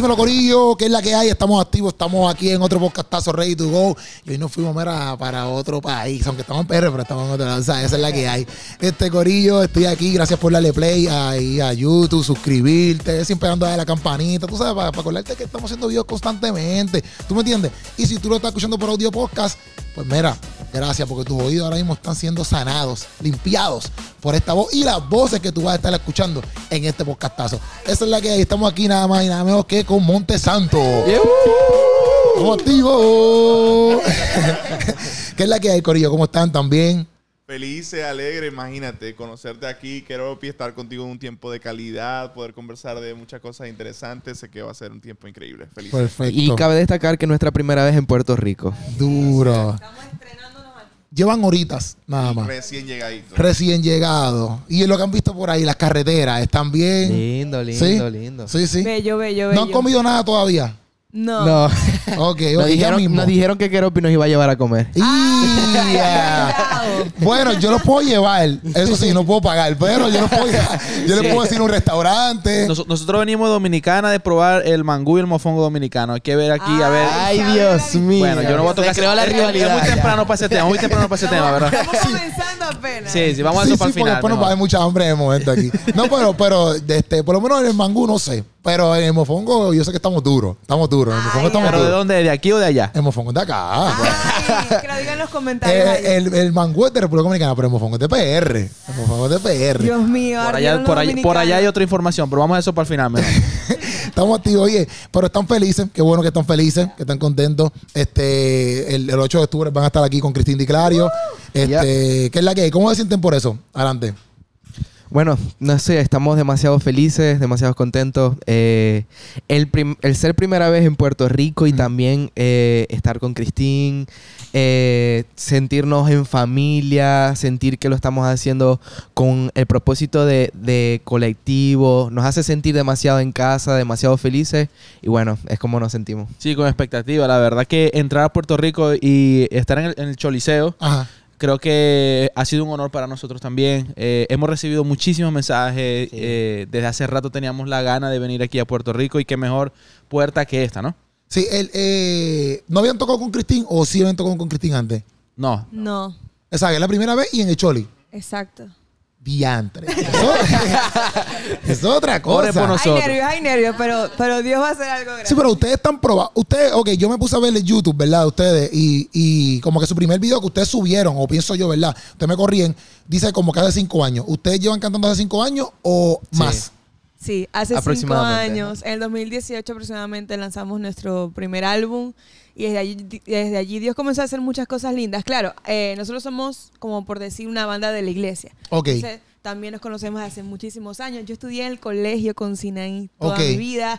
Dímelo, Corillo, que es la que hay. Estamos activos, estamos aquí en otro podcastazo Ready to Go. Y hoy nos fuimos para otro país, aunque estamos en PR, pero estamos en otro lado. esa es la que hay. Este Corillo, estoy aquí. Gracias por darle play ahí a YouTube, suscribirte, siempre dando a la campanita, tú sabes, para, acordarte que estamos haciendo videos constantemente. ¿Tú me entiendes? Y si tú lo estás escuchando por audio podcast, pues mira, gracias, porque tus oídos ahora mismo están siendo sanados, limpiados por esta voz y las voces que tú vas a estar escuchando en este podcastazo. Esa es la que hay. Estamos aquí nada más y nada menos que con Monte Santo. Motivo. ¿Qué es la que hay, Corillo? ¿Cómo están también? Felices, alegre, imagínate, conocerte aquí, quiero estar contigo en un tiempo de calidad, poder conversar de muchas cosas interesantes, sé que va a ser un tiempo increíble. Feliz. Perfecto. Y cabe destacar que nuestra primera vez en Puerto Rico. Duro. Estamos estrenando llevan horitas nada más. Recién llegadito. Recién llegado. Y lo que han visto por ahí, las carreteras están bien. Lindo, lindo, lindo. Sí, sí. No han comido nada todavía. No. No. Ok, nos, dijeron, nos dijeron que Keropi nos iba a llevar a comer. Ah, bueno, yo lo puedo llevar. Eso sí, no puedo pagar, pero yo los puedo llevar. Yo le puedo decir un restaurante. nosotros venimos de Dominicana de probar el mangú y el mofongo dominicano. Hay que ver aquí, a ver. Ay, Dios mío. Bueno, yo no voy a tocar. Se creó la rivalidad. Es, muy temprano para ese tema, muy temprano para ese tema, ¿verdad? Estamos comenzando apenas. Sí, sí, vamos a eso para el final. Después nos va a haber mucha hambre en el momento aquí. No, pero, pero, este, por lo menos en el mangú, no sé. Pero en Mofongo, yo sé que estamos duros. Estamos duros. ¿Pero de dónde? ¿De aquí o de allá? El Mofongo es de acá. Pues. Ay, que lo digan en los comentarios. Eh, el, el de República Dominicana, pero el Mofongo es de PR. El Mofongo es de PR. Dios mío. Por allá, hay otra información, pero vamos a eso para el final. estamos activos. Oye, pero están felices. Qué bueno que están felices, que están contentos. Este, el, 8 de octubre van a estar aquí con Cristín Di Clario. Uh. este, ¿Qué es la que? ¿Cómo se sienten por eso? Adelante. Bueno, no sé, estamos demasiado felices, demasiado contentos. Eh, el, ser primera vez en Puerto Rico y mm. también eh, estar con Cristín, eh, sentirnos en familia, sentir que lo estamos haciendo con el propósito de, colectivo, nos hace sentir demasiado en casa, demasiado felices y bueno, es como nos sentimos. Sí, con expectativa. La verdad que entrar a Puerto Rico y estar en el, en el Choliseo. Creo que ha sido un honor para nosotros también. Eh, hemos recibido muchísimos mensajes. Eh, desde hace rato teníamos la gana de venir aquí a Puerto Rico y qué mejor puerta que esta, ¿no? Sí, el, eh, ¿no habían tocado con Cristín o sí habían tocado con Cristín antes? No. No. Exacto, es la primera vez y en el Choli. Exacto diantre. es otra cosa. Hay nervios, hay nervios, pero, Dios va a hacer algo Sí, pero ustedes están probados. Ustedes, ok, yo me puse a ver el YouTube, ¿verdad? Ustedes, y, y, como que su primer video que ustedes subieron, o pienso yo, ¿verdad? Ustedes me corrían, dice como que hace cinco años. ¿Ustedes llevan cantando hace cinco años o más? Sí, hace cinco años, en el 2018 aproximadamente lanzamos nuestro primer álbum. Y desde allí, Dios comenzó a hacer muchas cosas lindas. Claro, eh, nosotros somos, como por decir, una banda de la iglesia. Ok. también nos conocemos hace muchísimos años. Yo estudié en el colegio con Sinaí toda mi vida.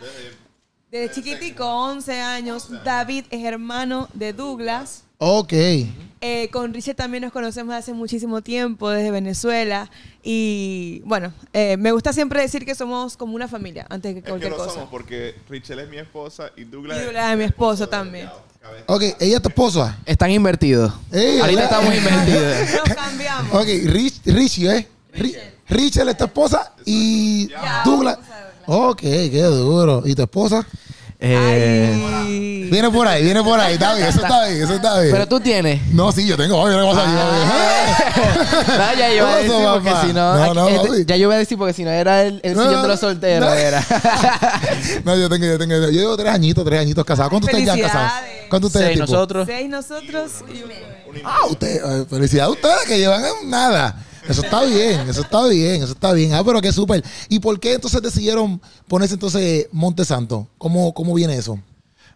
Desde chiquitico, 11 años. David es hermano de Douglas. Ok. Eh, con Richel también nos conocemos hace muchísimo tiempo, desde Venezuela. Y bueno, eh, me gusta siempre decir que somos como una familia, antes que cualquier que lo cosa. somos porque Richel es mi esposa y Douglas, Douglas es, mi esposo, también. Ok, ella es tu esposa. Están invertidos. Eh, Ahí estamos invertidos. Nos cambiamos. Ok, Rich, Richie, ¿eh? Richel. es tu esposa y Douglas. Ok, qué duro. ¿Y tu esposa? Eh, viene por ahí, viene por ahí. Está bien, eso está bien, eso está bien. Pero tú tienes. No, sí, yo tengo. Obvio, ah. no ya yo voy a decir porque si no. Este, ya yo voy a decir porque si no era el, el soltero sillón de No, era. no yo tengo, yo tengo. Yo llevo tres añitos, tres añitos casados. ¿Cuántos ustedes ya han casado? ¿Cuántos ustedes? Seis nosotros. Seis nosotros y Ah, ustedes. Eh, Felicidades a ustedes que llevan nada. Eso está bien, eso está bien, eso está bien. Ah, pero qué súper. ¿Y por qué entonces decidieron ponerse entonces Montesanto? Santo? ¿Cómo, viene eso?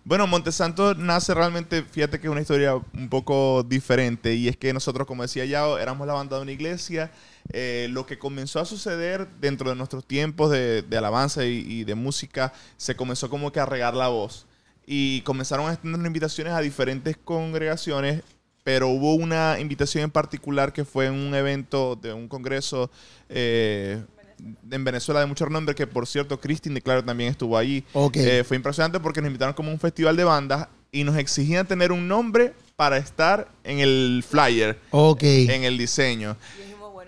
Bueno, Montesanto nace realmente, fíjate que es una historia un poco diferente y es que nosotros, como decía Yao, éramos la banda de una iglesia. Eh, lo que comenzó a suceder dentro de nuestros tiempos de, alabanza y, de música, se comenzó como que a regar la voz y comenzaron a extender invitaciones a diferentes congregaciones pero hubo una invitación en particular que fue en un evento de un congreso eh, en Venezuela de mucho nombre, que por cierto, Christine de Claro también estuvo allí. Eh, fue impresionante porque nos invitaron como un festival de bandas y nos exigían tener un nombre para estar en el flyer, en el diseño.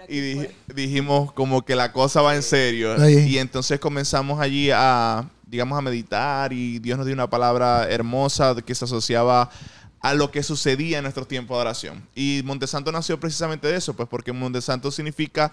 Y dijimos, dijimos como que la cosa va en serio. Y entonces comenzamos allí a, digamos, a meditar y Dios nos dio una palabra hermosa que se asociaba a lo que sucedía en nuestros tiempos de oración. Y Montesanto nació precisamente de eso, pues porque Montesanto significa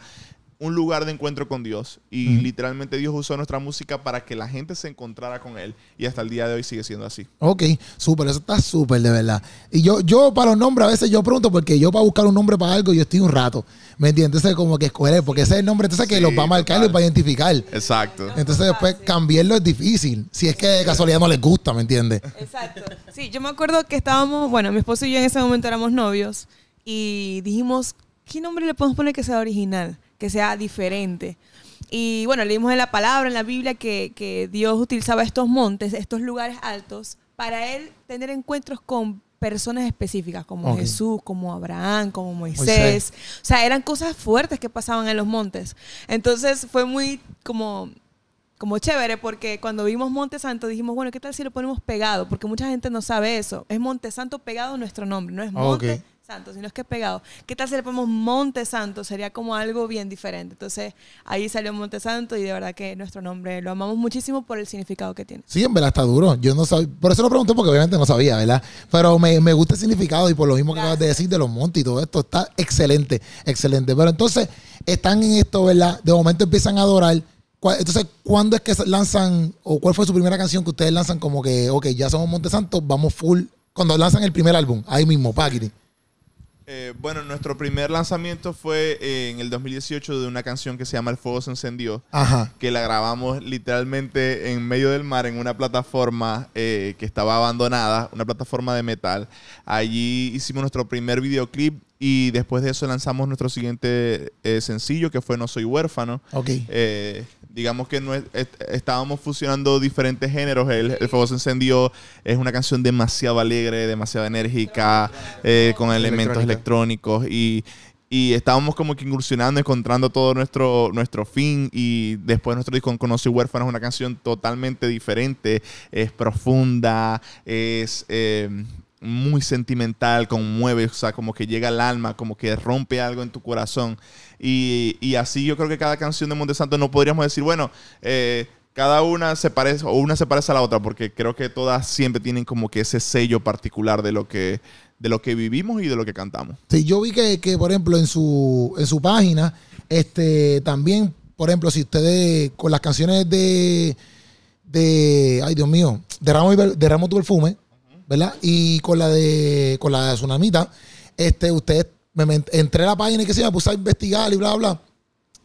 un lugar de encuentro con Dios. Y literalmente Dios usó nuestra música para que la gente se encontrara con Él. Y hasta el día de hoy sigue siendo así. Ok, súper, eso está súper, de verdad. Y yo, yo para los nombres, a veces yo pregunto, porque yo para buscar un nombre para algo, yo estoy un rato. ¿Me entiendes? Entonces, como que escoger, porque ese es el nombre entonces que lo va a marcar y va a identificar. Exacto. Entonces, después pues, cambiarlo es difícil. Si es que de casualidad no les gusta, ¿me entiendes? Exacto. Sí, yo me acuerdo que estábamos, bueno, mi esposo y yo en ese momento éramos novios. Y dijimos, ¿qué nombre le podemos poner que sea original? sea diferente. Y bueno, leímos en la palabra, en la Biblia, que, Dios utilizaba estos montes, estos lugares altos, para él tener encuentros con personas específicas, como Jesús, como Abraham, como Moisés. O sea, eran cosas fuertes que pasaban en los montes. Entonces fue muy como como chévere porque cuando vimos Monte Santo dijimos, bueno, ¿qué tal si lo ponemos pegado? Porque mucha gente no sabe eso. Es Monte Santo pegado nuestro nombre, no es Monte Santo, sino es que es pegado. ¿Qué tal si le ponemos Monte Santo? Sería como algo bien diferente. Entonces ahí salió Monte Santo y de verdad que nuestro nombre lo amamos muchísimo por el significado que tiene. Sí, en verdad está duro. Yo no sabía, por eso lo pregunté porque obviamente no sabía, ¿verdad? Pero me, gusta el significado y por lo mismo que acabas de decir de los montes y todo esto, está excelente, excelente. Pero entonces están en esto, ¿verdad? De momento empiezan a adorar. Entonces, ¿cuándo es que lanzan o cuál fue su primera canción que ustedes lanzan como que, ok, ya somos Monte Santo, vamos full? Cuando lanzan el primer álbum, ahí mismo, Paquiri. Eh, bueno, nuestro primer lanzamiento fue eh, en el 2018 de una canción que se llama El Fuego se encendió, que la grabamos literalmente en medio del mar, en una plataforma eh, que estaba abandonada, una plataforma de metal. Allí hicimos nuestro primer videoclip y después de eso lanzamos nuestro siguiente sencillo, que fue No Soy Huérfano. Ok digamos que no estábamos fusionando diferentes géneros. El, fuego se encendió, es una canción demasiado alegre, demasiado enérgica, eh, con elementos electrónicos y, estábamos como que incursionando, encontrando todo nuestro, nuestro fin y después nuestro disco Conoce Huérfano es una canción totalmente diferente, es profunda, es... Eh, muy sentimental, conmueve, o sea, como que llega al alma, como que rompe algo en tu corazón. Y, así yo creo que cada canción de Montesanto no podríamos decir, bueno, eh, cada una se parece, o una se parece a la otra, porque creo que todas siempre tienen como que ese sello particular de lo que, de lo que vivimos y de lo que cantamos. Sí, yo vi que, por ejemplo, en su, página, este, también, por ejemplo, si ustedes con las canciones de, de ay Dios mío, de Ramos y, de tu perfume, ¿verdad? Y con la de la Tsunamita, este, ustedes me, entré a la página y que se me puse a investigar y bla, bla.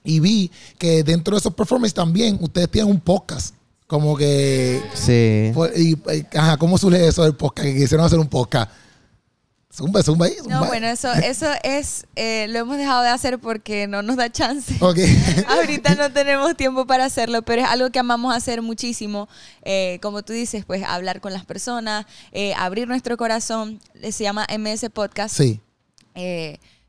Y vi que dentro de esos performances también ustedes tienen un podcast. Como que. Sí. y, ajá, ¿cómo surge eso del podcast? Que quisieron hacer un podcast. Zumba, zumba No, bueno, eso, eso es, eh, lo hemos dejado de hacer porque no nos da chance. Okay. Ahorita no tenemos tiempo para hacerlo, pero es algo que amamos hacer muchísimo. Eh, como tú dices, pues hablar con las personas, eh, abrir nuestro corazón. Se llama MS Podcast. Sí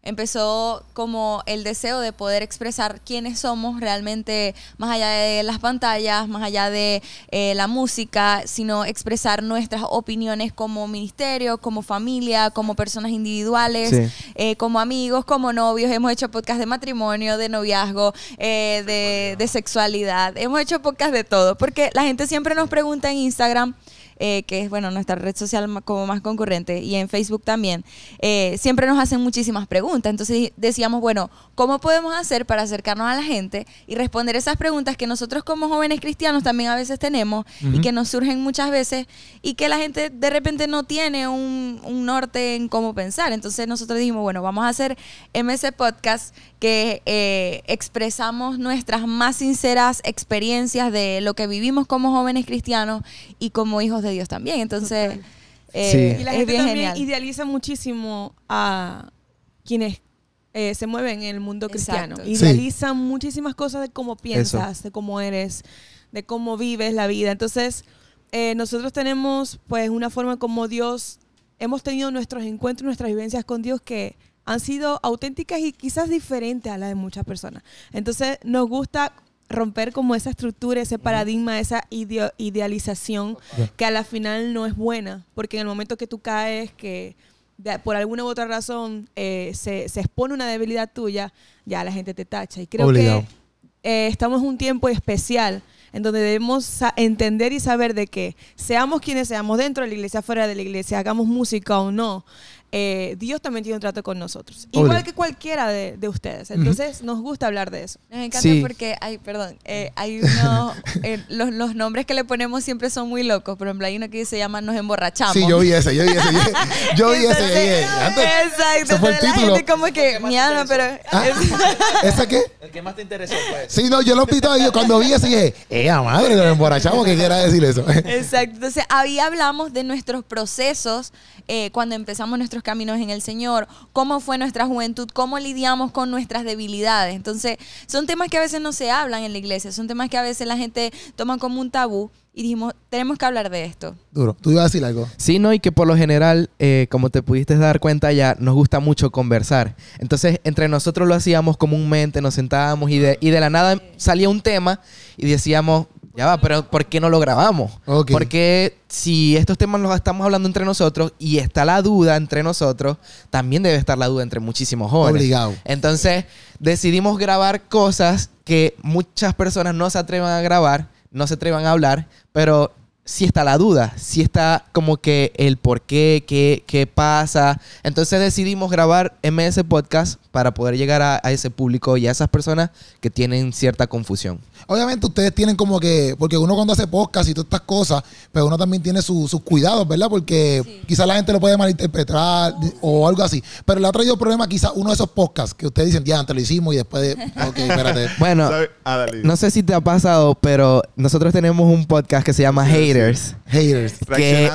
empezó como el deseo de poder expresar quiénes somos realmente más allá de las pantallas, más allá de eh, la música, sino expresar nuestras opiniones como ministerio, como familia, como personas individuales, eh, como amigos, como novios. Hemos hecho podcast de matrimonio, de noviazgo, eh, de, sexualidad. Hemos hecho podcast de todo, porque la gente siempre nos pregunta en Instagram. Eh, que es bueno nuestra red social como más concurrente, y en Facebook también, eh, siempre nos hacen muchísimas preguntas. Entonces decíamos, bueno, ¿cómo podemos hacer para acercarnos a la gente y responder esas preguntas que nosotros como jóvenes cristianos también a veces tenemos y que nos surgen muchas veces y que la gente de repente no tiene un, un norte en cómo pensar? Entonces nosotros dijimos, bueno, vamos a hacer MS Podcast que eh, expresamos nuestras más sinceras experiencias de lo que vivimos como jóvenes cristianos y como hijos de Dios también. Entonces, eh, y la gente también idealiza muchísimo a quienes eh, se mueven en el mundo cristiano. Idealiza Idealizan muchísimas cosas de cómo piensas, de cómo eres, de cómo vives la vida. Entonces, nosotros tenemos pues una forma como Dios, hemos tenido nuestros encuentros, nuestras vivencias con Dios que han sido auténticas y quizás diferentes a las de muchas personas. Entonces, nos gusta romper como esa estructura, ese paradigma, esa idealización que a la final no es buena, porque en el momento que tú caes, que por alguna u otra razón eh, se, expone una debilidad tuya, ya la gente te tacha. Y creo que eh, estamos en un tiempo especial en donde debemos entender y saber de que seamos quienes seamos dentro de la iglesia, fuera de la iglesia, hagamos música o no, eh, Dios también tiene un trato con nosotros. Igual que cualquiera de, ustedes. Entonces, nos gusta hablar de eso. me encanta porque, ay perdón, eh, hay uno, eh, los, los, nombres que le ponemos siempre son muy locos. Por ejemplo, hay uno que se llama Nos emborrachamos. Sí, yo vi ese, yo vi ese. Yo, vi ese, Exacto. título. La como que, mi alma, pero... Ah, ¿Esa qué? El que más te interesó pues. Sí, no, yo lo pito a Cuando vi ese dije, ¡eh, madre, nos emborrachamos! ¿Qué quiera decir eso? Exacto. Entonces, ahí hablamos de nuestros procesos eh, cuando empezamos nuestros caminos en el Señor, cómo fue nuestra juventud, cómo lidiamos con nuestras debilidades. Entonces, son temas que a veces no se hablan en la iglesia, son temas que a veces la gente toma como un tabú y dijimos, tenemos que hablar de esto. Duro, tú ibas a decir algo. Sí, no, y que por lo general, eh, como te pudiste dar cuenta ya, nos gusta mucho conversar. Entonces, entre nosotros lo hacíamos comúnmente, nos sentábamos y de, y de la nada salía un tema y decíamos, ya va, pero ¿por qué no lo grabamos? Porque si estos temas los estamos hablando entre nosotros y está la duda entre nosotros, también debe estar la duda entre muchísimos jóvenes. Obligado. Entonces, decidimos grabar cosas que muchas personas no se atrevan a grabar, no se atrevan a hablar, pero si está la duda, si está como que el por qué, qué, pasa. Entonces decidimos grabar MS Podcast para poder llegar a, ese público y a esas personas que tienen cierta confusión. Obviamente ustedes tienen como que, porque uno cuando hace podcast y todas estas cosas, pero pues uno también tiene sus cuidados, ¿verdad? Porque quizás la gente lo puede malinterpretar o algo así. Pero le ha traído problema quizás uno de esos podcasts que ustedes dicen, ya, antes lo hicimos y después bueno, ah, no sé si te ha pasado, pero nosotros tenemos un podcast que se llama Hater haters. Haters. Que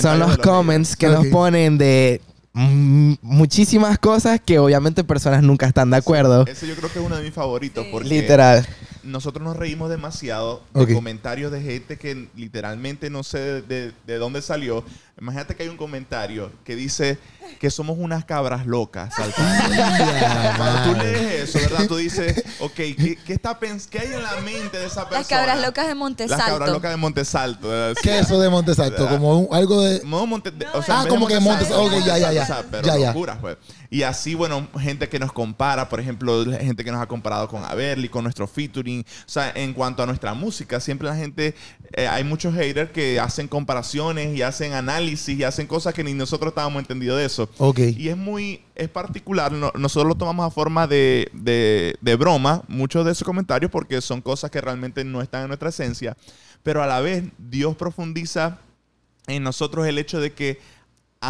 son, los, comments que nos ponen de muchísimas cosas que obviamente personas nunca están de acuerdo. eso yo creo que es uno de mis favoritos. Porque Literal nosotros nos reímos demasiado de comentarios de gente que literalmente no sé de, dónde salió. Imagínate que hay un comentario que dice que somos unas cabras locas. Cuando tú lees eso, ¿verdad? Tú dices, ok, ¿qué, hay en la mente de esa persona? Las cabras locas de Montesalto. Las cabras locas de Montesalto. ¿Qué es eso de Montesalto? Como algo de... o sea, ah, como que Montesalto. Ok, ya, ya, ya. pero ya, ya. Pues. Y así, bueno, gente que nos compara, por ejemplo, gente que nos ha comparado con Averly, con nuestro featuring. O sea, en cuanto a nuestra música, siempre la gente, eh, hay muchos haters que hacen comparaciones y hacen análisis y hacen cosas que ni nosotros estábamos entendidos de eso. Y es muy, es particular, nosotros lo tomamos a forma de, de broma, muchos de esos comentarios, porque son cosas que realmente no están en nuestra esencia. Pero a la vez, Dios profundiza en nosotros el hecho de que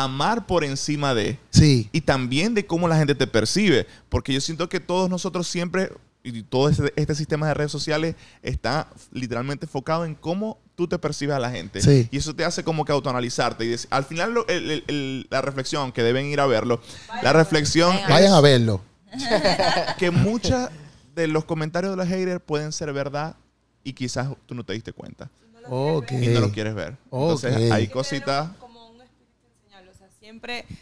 amar por encima de. Sí. Y también de cómo la gente te percibe. Porque yo siento que todos nosotros siempre, y todo este, este, sistema de redes sociales está literalmente enfocado en cómo tú te percibes a la gente. Sí. Y eso te hace como que autoanalizarte. Y al final, la reflexión, que deben ir a verlo, la reflexión... Vayan, a verlo. que muchos de los comentarios de los haters pueden ser verdad y quizás tú no te diste cuenta. okay. Y no lo quieres ver. Entonces hay cositas...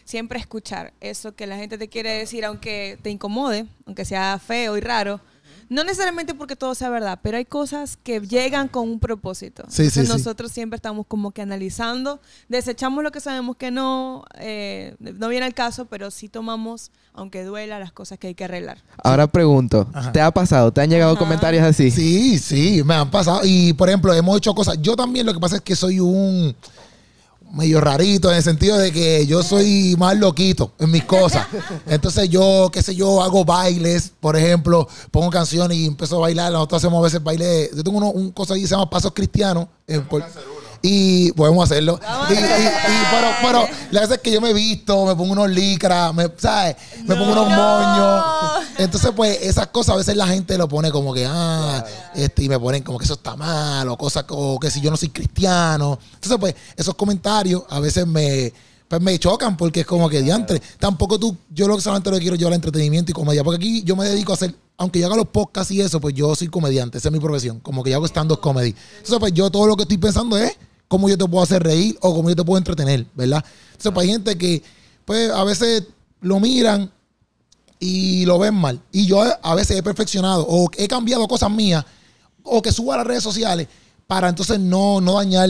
Siempre, escuchar eso que la gente te quiere decir, aunque te incomode, aunque sea feo y raro. No necesariamente porque todo sea verdad, pero hay cosas que llegan con un propósito. nosotros siempre estamos como que analizando, desechamos lo que sabemos que no, eh, no viene al caso, pero sí tomamos, aunque duela, las cosas que hay que arreglar. Ahora pregunto, ¿te ha pasado? ¿Te han llegado comentarios así? Sí, sí, me han pasado. Y por ejemplo, hemos hecho cosas. Yo también lo que pasa es que soy un medio rarito en el sentido de que yo soy más loquito en mis cosas. Entonces yo, qué sé yo, hago bailes, por ejemplo, pongo canciones y empiezo a bailar. Nosotros hacemos a veces bailes. Yo tengo uno, un cosa ahí que se llama Pasos Cristianos. Y podemos hacerlo. Y, pero, pero la verdad que yo me visto, me pongo unos licras, me, ¿sabes? Me pongo unos moños. Entonces, pues, esas cosas a veces la gente lo pone como que, ah, este, y me ponen como que eso está mal, o cosas como que si yo no soy cristiano. Entonces, pues, esos comentarios a veces me, pues me chocan porque es como que diantre. Tampoco tú, yo lo que solamente lo quiero yo al entretenimiento y comedia, porque aquí yo me dedico a hacer, aunque yo haga los podcasts y eso, pues yo soy comediante, esa es mi profesión, como que yo hago stand-up comedy. Entonces, pues yo todo lo que estoy pensando es cómo yo te puedo hacer reír o cómo yo te puedo entretener, ¿verdad? Entonces, pues, hay gente que, pues, a veces lo miran y lo ven mal. Y yo a veces he perfeccionado o he cambiado cosas mías o que subo a las redes sociales para entonces no, no dañar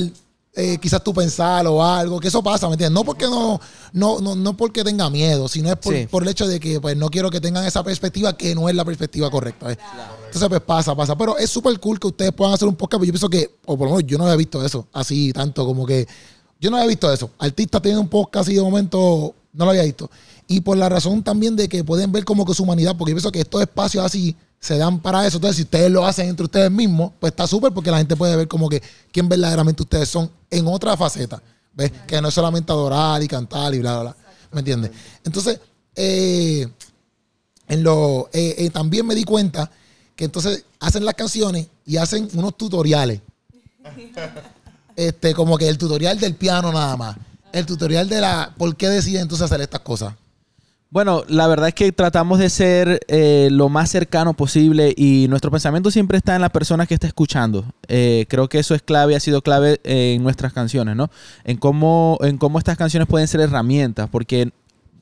eh, quizás tú pensar o algo, que eso pasa, ¿me entiendes? No porque no, no, no, porque tenga miedo, sino es por, el hecho de que pues no quiero que tengan esa perspectiva que no es la perspectiva correcta. Entonces, pues pasa, pasa. Pero es súper cool que ustedes puedan hacer un podcast, pero pues, yo pienso que, o por lo menos yo no había visto eso así tanto, como que yo no había visto eso. Artistas tienen un podcast y de momento no lo había visto. Y por la razón también de que pueden ver como que su humanidad, porque yo pienso que estos espacios así se dan para eso. Entonces, si ustedes lo hacen entre ustedes mismos, pues está súper porque la gente puede ver como que quién verdaderamente ustedes son en otra faceta. ¿Ves? Que no es solamente adorar y cantar y bla, bla, bla. ¿Me entiendes? Entonces, eh, en lo, eh, eh, también me di cuenta que entonces hacen las canciones y hacen unos tutoriales. este, como que el tutorial del piano nada más. El tutorial de la por qué deciden entonces hacer estas cosas. Bueno, la verdad es que tratamos de ser eh, lo más cercano posible y nuestro pensamiento siempre está en la persona que está escuchando. Eh, creo que eso es clave, ha sido clave en nuestras canciones, ¿no? En cómo, en cómo estas canciones pueden ser herramientas, porque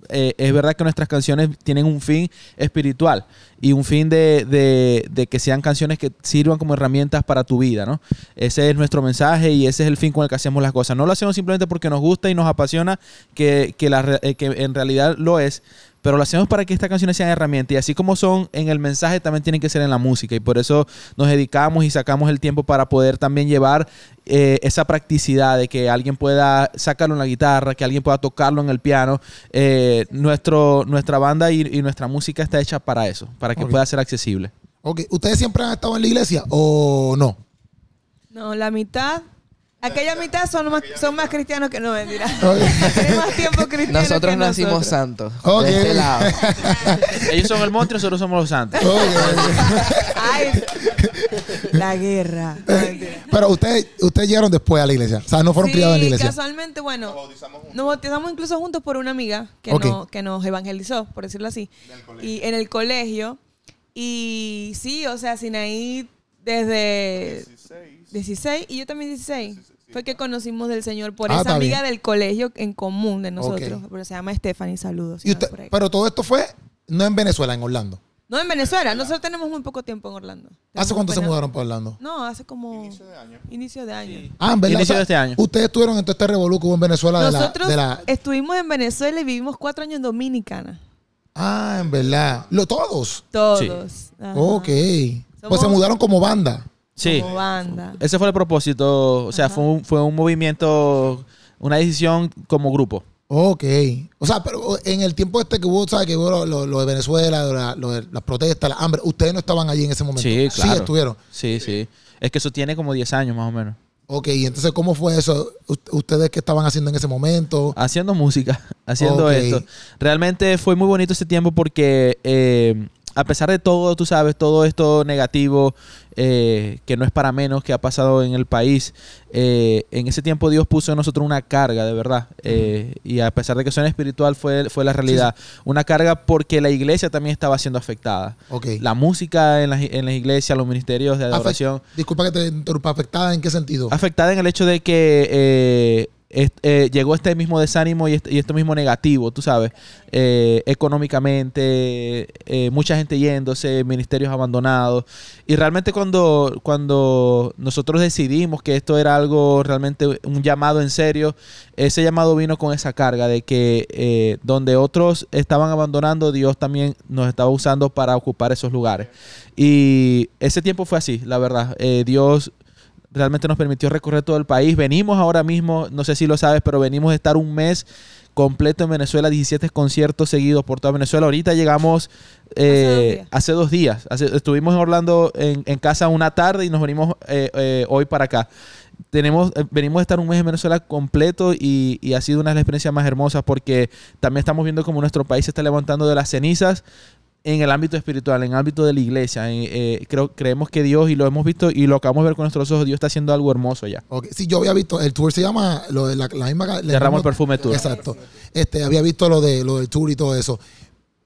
eh, es verdad que nuestras canciones tienen un fin espiritual y un fin de, que sean canciones que sirvan como herramientas para tu vida, ¿no? Ese es nuestro mensaje y ese es el fin con el que hacemos las cosas. No lo hacemos simplemente porque nos gusta y nos apasiona, que, la, eh, que en realidad lo es, pero lo hacemos para que estas canciones sean herramientas y así como son en el mensaje, también tienen que ser en la música y por eso nos dedicamos y sacamos el tiempo para poder también llevar eh, esa practicidad de que alguien pueda sacarlo en la guitarra, que alguien pueda tocarlo en el piano. Eh, nuestro, nuestra banda y, nuestra música está hecha para eso, para que pueda ser accesible. Ok, ¿ustedes siempre han estado en la iglesia o no? No, la mitad Aquella mitad son más, son más cristianos que no, mentira. Nosotros nacimos santos. Este Ellos son el monstruo, nosotros somos los santos. Eh, la guerra. pero ustedes ustedes llegaron después a la iglesia. O sea, no fueron criados en la iglesia. Casualmente, bueno, nos bautizamos, juntos. Nos bautizamos incluso juntos por una amiga que, nos evangelizó, por decirlo así. Y en el colegio. Y sí, o sea, Sinaí desde 16, y yo también 16. 16. Fue que conocimos del Señor por ah, esa amiga del colegio en común de nosotros. Pero se llama Stephanie, saludos. pero todo esto fue no en Venezuela, en Orlando. No, en Venezuela. Nosotros tenemos muy poco tiempo en Orlando. ¿Hace cuánto se mudaron para Orlando? No, hace como... Inicio de año. Inicio de año. Ah, en verdad. Inicio de este año. Ustedes estuvieron en todo este revolucionario en Venezuela. de la, estuvimos en Venezuela y vivimos cuatro años en Dominicana. Ah, en verdad. ¿Lo todos? Todos. Ok. Pues se mudaron como banda. Sí. Como banda. Ese fue el propósito. O sea, fue un, fue un movimiento, una decisión como grupo. Ok. O sea, pero en el tiempo este que hubo, ¿sabes? Que hubo lo, de Venezuela, las protestas, la hambre, ustedes no estaban allí en ese momento. Sí, claro. Sí, estuvieron. Sí, sí. Es que eso tiene como 10 años más o menos. Ok, ¿Y entonces, ¿cómo fue eso? ¿Ustedes qué estaban haciendo en ese momento? Haciendo música, haciendo esto. Realmente fue muy bonito ese tiempo porque eh, a pesar de todo, tú sabes, todo esto negativo, eh, que no es para menos que ha pasado en el país, eh, en ese tiempo Dios puso en nosotros una carga, de verdad. Eh, y a pesar de que suena espiritual, fue, fue la realidad. Una carga porque la iglesia también estaba siendo afectada. La música en las la iglesias, los ministerios de adoración. disculpa que te interrumpa, ¿afectada en qué sentido? Afectada en el hecho de que eh, llegó este mismo desánimo y, este, esto mismo negativo, tú sabes, eh, económicamente, eh, mucha gente yéndose, ministerios abandonados. Y realmente cuando, cuando nosotros decidimos que esto era algo realmente un llamado en serio, ese llamado vino con esa carga de que donde otros estaban abandonando, Dios también nos estaba usando para ocupar esos lugares. Y ese tiempo fue así, la verdad. Dios realmente nos permitió recorrer todo el país. Venimos ahora mismo, no sé si lo sabes, pero venimos de estar un mes completo en Venezuela, 17 conciertos seguidos por toda Venezuela. Ahorita llegamos hace dos eh, días. estuvimos en Orlando en, casa una tarde y nos venimos eh, eh, hoy para acá. Tenemos, venimos a estar un mes en Venezuela completo y, y, ha sido una de las experiencias más hermosas porque también estamos viendo cómo nuestro país se está levantando de las cenizas, en el ámbito espiritual, en el ámbito de la iglesia. Eh, creo, creemos que Dios, y lo hemos visto y lo acabamos de ver con nuestros ojos, Dios está haciendo algo hermoso ya. Sí, yo había visto, el tour se llama lo la, misma. el perfume tour. Exacto. Este, había visto lo, de, lo del tour y todo eso.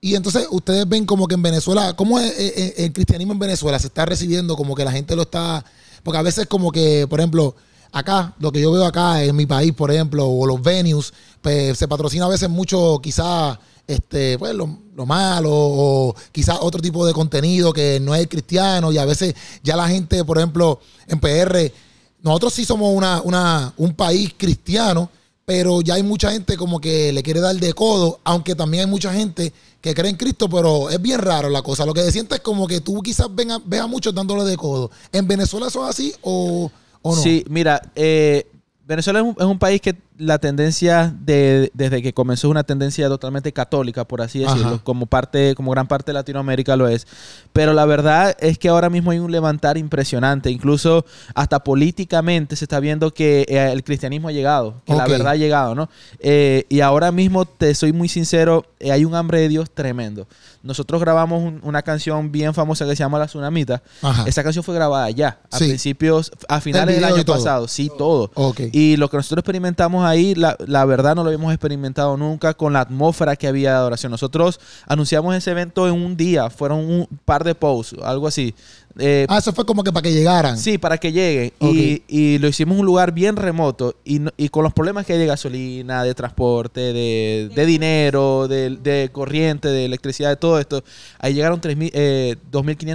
Y entonces ustedes ven como que en Venezuela, ¿cómo es, eh, eh, el, cristianismo en Venezuela se está recibiendo? Como que la gente lo está. Porque a veces, como que, por ejemplo, acá, lo que yo veo acá en mi país, por ejemplo, o los venues, pues, se patrocina a veces mucho, quizás este, pues, lo, malo, o quizás otro tipo de contenido que no es cristiano, y a veces ya la gente, por ejemplo, en PR, nosotros sí somos una, una, un país cristiano, pero ya hay mucha gente como que le quiere dar de codo, aunque también hay mucha gente que cree en Cristo, pero es bien raro la cosa. Lo que se siente es como que tú quizás veas a muchos dándole de codo. ¿En Venezuela eso es así o, o no? Sí, mira, eh, Venezuela es un país que la tendencia desde que comenzó una tendencia totalmente católica, por así decirlo, como parte, como gran parte de Latinoamérica lo es. Pero la verdad es que ahora mismo hay un levantar impresionante. Incluso hasta políticamente se está viendo que eh, el cristianismo ha llegado, que la verdad ha llegado, ¿no? Eh, y ahora mismo, te soy muy sincero, eh, hay un hambre de Dios tremendo. Nosotros grabamos una canción bien famosa que se llama La Tsunamita. Esa canción fue grabada ya, a principios, a finales del año pasado. Sí, todo. Y lo que nosotros experimentamos ahí, la, verdad no lo habíamos experimentado nunca con la atmósfera que había de adoración. Nosotros anunciamos ese evento en un día, fueron un par de posts, algo así. Eh, ah, eso fue como que para que llegaran. Sí, para que lleguen. Y, lo hicimos en un lugar bien remoto y, con los problemas que hay de gasolina, de transporte, de, dinero, de, corriente, de electricidad, de todo esto. Ahí llegaron 2.500 eh,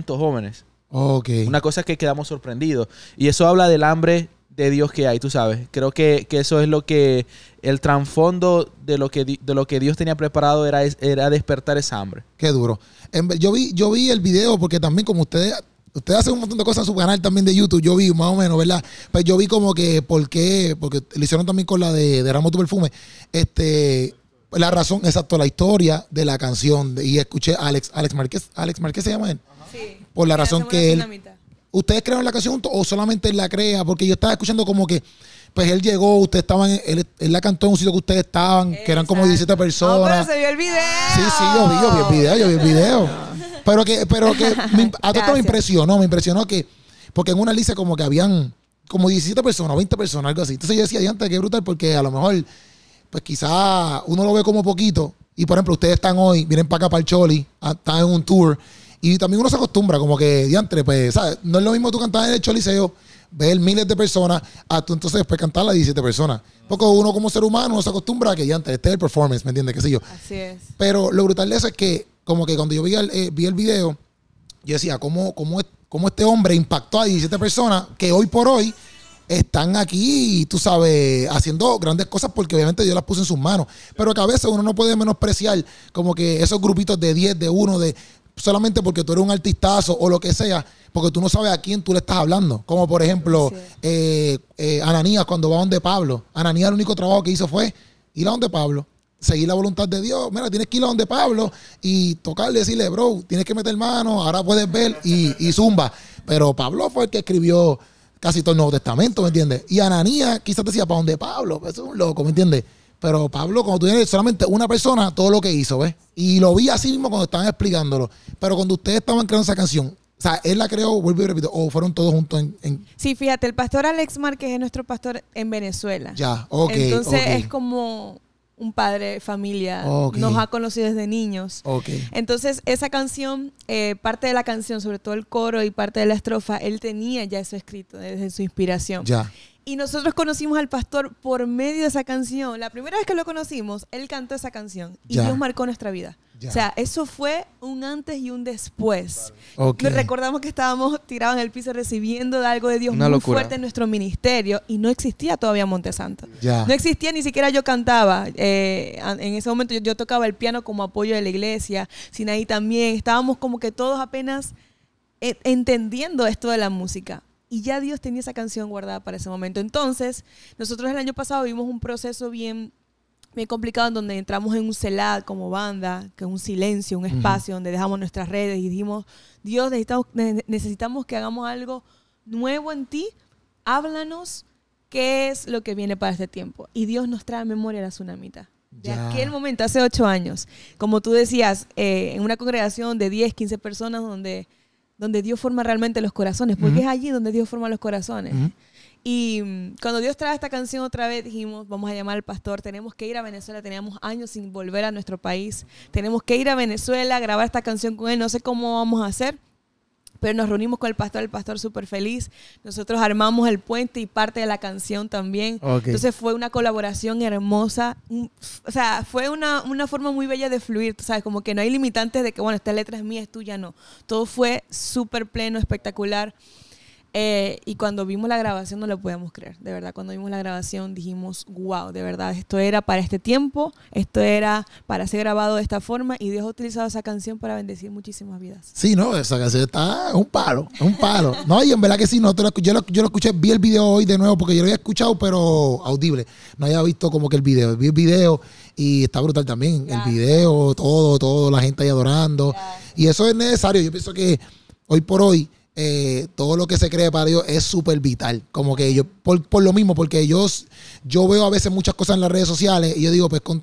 jóvenes. Okay. Una cosa que quedamos sorprendidos. Y eso habla del hambre de Dios que hay, tú sabes. Creo que, eso es lo que el trasfondo de lo que de lo que Dios tenía preparado era, era despertar esa hambre. Qué duro. yo vi yo vi el video porque también como ustedes ustedes hacen un montón de cosas en su canal también de YouTube, yo vi más o menos, ¿verdad? Pues yo vi como que por qué porque lo hicieron también con la de, de Ramo tu perfume. Este la razón, exacto, la historia de la canción y escuché a Alex Alex Márquez, Alex Marquez se llama él. Sí. Por la razón que él ¿Ustedes crearon la canción o solamente la crea? Porque yo estaba escuchando como que, pues él llegó, ustedes estaban, él, la cantó en un sitio que ustedes estaban, que eran como 17 personas. No, pero se vio el video. Sí, sí, yo vi, yo vi el video, yo vi el video. pero que, pero que, a todo me impresionó, me impresionó que, porque en una lista como que habían como 17 personas, 20 personas, algo así. Entonces yo decía, antes qué brutal, porque a lo mejor, pues quizá uno lo ve como poquito. Y por ejemplo, ustedes están hoy, vienen para acá para el Choli, ah, están en un tour y también uno se acostumbra, como que diantre, pues, ¿sabes? No es lo mismo tú cantar en el Choliseo, ver miles de personas, a tú entonces después cantar a 17 personas. Porque uno como ser humano uno se acostumbra a que diantre, este el performance, ¿me entiendes? ¿Qué sé yo? Así es. Pero lo brutal de eso es que, como que cuando yo vi el, eh, vi el video, yo decía, ¿cómo, cómo, ¿cómo este hombre impactó a 17 personas que hoy por hoy están aquí, tú sabes, haciendo grandes cosas porque obviamente Dios las puso en sus manos. Pero que a veces uno no puede menospreciar como que esos grupitos de 10, de 1, de solamente porque tú eres un artistazo o lo que sea, porque tú no sabes a quién tú le estás hablando. Como por ejemplo, eh, eh, Ananías cuando va a donde Pablo. Ananías el único trabajo que hizo fue ir a donde Pablo, seguir la voluntad de Dios. Mira, tienes que ir a donde Pablo y tocarle, decirle, bro, tienes que meter mano, ahora puedes ver y, zumba. Pero Pablo fue el que escribió casi todo el Nuevo Testamento, ¿me entiendes? Y Ananías quizás te decía, ¿para dónde Pablo? Pues, eso es un loco, ¿me entiendes? Pero Pablo, cuando tú tienes solamente una persona, todo lo que hizo, ¿ves? Y lo vi así mismo cuando estaban explicándolo. Pero cuando ustedes estaban creando esa canción, o sea, él la creó, vuelvo y repito, o fueron todos juntos en, Sí, fíjate, el pastor Alex Márquez es nuestro pastor en Venezuela. Ya, ok. Entonces es como un padre familia, nos ha conocido desde niños. Ok. Entonces esa canción, eh, parte de la canción, sobre todo el coro y parte de la estrofa, él tenía ya eso escrito desde su inspiración. Ya. Y nosotros conocimos al pastor por medio de esa canción. La primera vez que lo conocimos, él cantó esa canción y Dios marcó nuestra vida. O sea, eso fue un antes y un después. Nos recordamos que estábamos tirados en el piso recibiendo de algo de Dios muy fuerte en nuestro ministerio y no existía todavía Montesanto. Ya. No existía, ni siquiera yo cantaba. Eh, en ese momento yo, tocaba el piano como apoyo de la iglesia, Sinaí también. Estábamos como que todos apenas e, entendiendo esto de la música y ya Dios tenía esa canción guardada para ese momento. Entonces, nosotros el año pasado vimos un proceso bien complicado en donde entramos en un CELAD como banda, que es un silencio, un espacio donde dejamos nuestras redes y dijimos, Dios, necesitamos, que hagamos algo nuevo en ti, háblanos qué es lo que viene para este tiempo. Y Dios nos trae a memoria la tsunamita. De aquel momento, hace ocho años, como tú decías, eh, en una congregación de 10, 15 personas donde donde Dios forma realmente los corazones, porque es allí donde Dios forma los corazones. Y mm, cuando Dios trae esta canción otra vez, dijimos, vamos a llamar al pastor, tenemos que ir a Venezuela, teníamos años sin volver a nuestro país, tenemos que ir a Venezuela, grabar esta canción con él, no sé cómo vamos a hacer, pero nos reunimos con el pastor, el pastor súper feliz. Nosotros armamos el puente y parte de la canción también. Entonces fue una colaboración hermosa. O sea, fue una, una forma muy bella de fluir, ¿sabes? Como que no hay limitantes de que, bueno, esta letra es mía, es tuya, no. Todo fue súper pleno, espectacular. Eh, y cuando vimos la grabación no lo podíamos creer, de verdad. Cuando vimos la grabación dijimos, wow, de verdad, esto era para este tiempo, esto era para ser grabado de esta forma y Dios ha utilizado esa canción para bendecir muchísimas vidas. Sí, no, esa canción está es un palo es un palo no, y en verdad que sí, no, yo, lo, yo lo escuché, vi el video hoy de nuevo porque yo lo había escuchado, pero audible. No había visto como que el video, vi el video y está brutal también. El video, todo, todo, la gente ahí adorando. Y eso es necesario, yo pienso que hoy por hoy eh, todo lo que se cree para Dios es súper vital. Como que yo, por, por, lo mismo, porque yo, yo veo a veces muchas cosas en las redes sociales y yo digo, pues con,